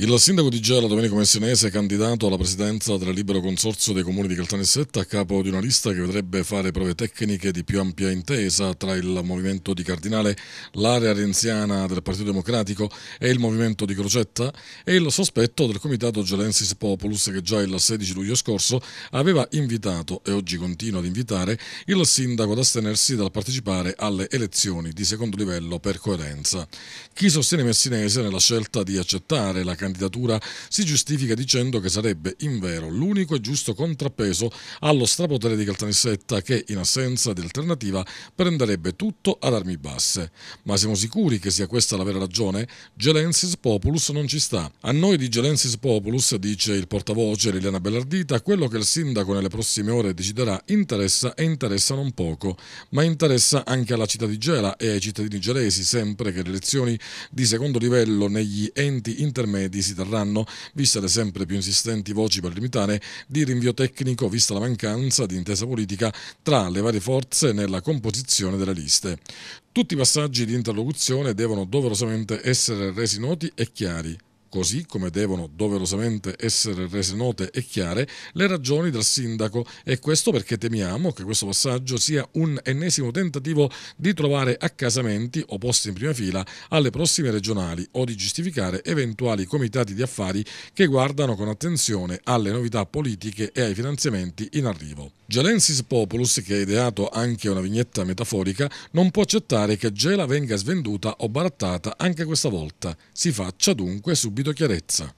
Il sindaco di Gela, Domenico Messinese, candidato alla presidenza del libero consorzio dei comuni di Caltanissetta a capo di una lista che vedrebbe fare prove tecniche di più ampia intesa tra il movimento di Cardinale, l'area renziana del Partito Democratico e il movimento di Crocetta, e il sospetto del comitato Gelensis Populus che già il 16 luglio scorso aveva invitato e oggi continua ad invitare il sindaco ad astenersi dal partecipare alle elezioni di secondo livello per coerenza. Chi sostiene Messinese nella scelta di accettare la candidatura candidatura si giustifica dicendo che sarebbe in vero l'unico e giusto contrappeso allo strapotere di Caltanissetta che, in assenza di alternativa, prenderebbe tutto ad armi basse. Ma siamo sicuri che sia questa la vera ragione? Gelensis Populus non ci sta. A noi di Gelensis Populus, dice il portavoce Liliana Bellardita, quello che il sindaco nelle prossime ore deciderà interessa e interessa non poco, ma interessa anche alla città di Gela e ai cittadini gelesi, sempre che le elezioni di secondo livello negli enti intermedi sedi si terranno, viste le sempre più insistenti voci per limitare di rinvio tecnico, vista la mancanza di intesa politica tra le varie forze nella composizione delle liste. Tutti i passaggi di interlocuzione devono doverosamente essere resi noti e chiari, così come devono doverosamente essere rese note e chiare le ragioni del sindaco e questo perché temiamo che questo passaggio sia un ennesimo tentativo di trovare accasamenti o posti in prima fila alle prossime regionali o di giustificare eventuali comitati di affari che guardano con attenzione alle novità politiche e ai finanziamenti in arrivo. Gelensis Populus, che ha ideato anche una vignetta metaforica, non può accettare che Gela venga svenduta o barattata anche questa volta. Si faccia dunque subito subito chiarezza.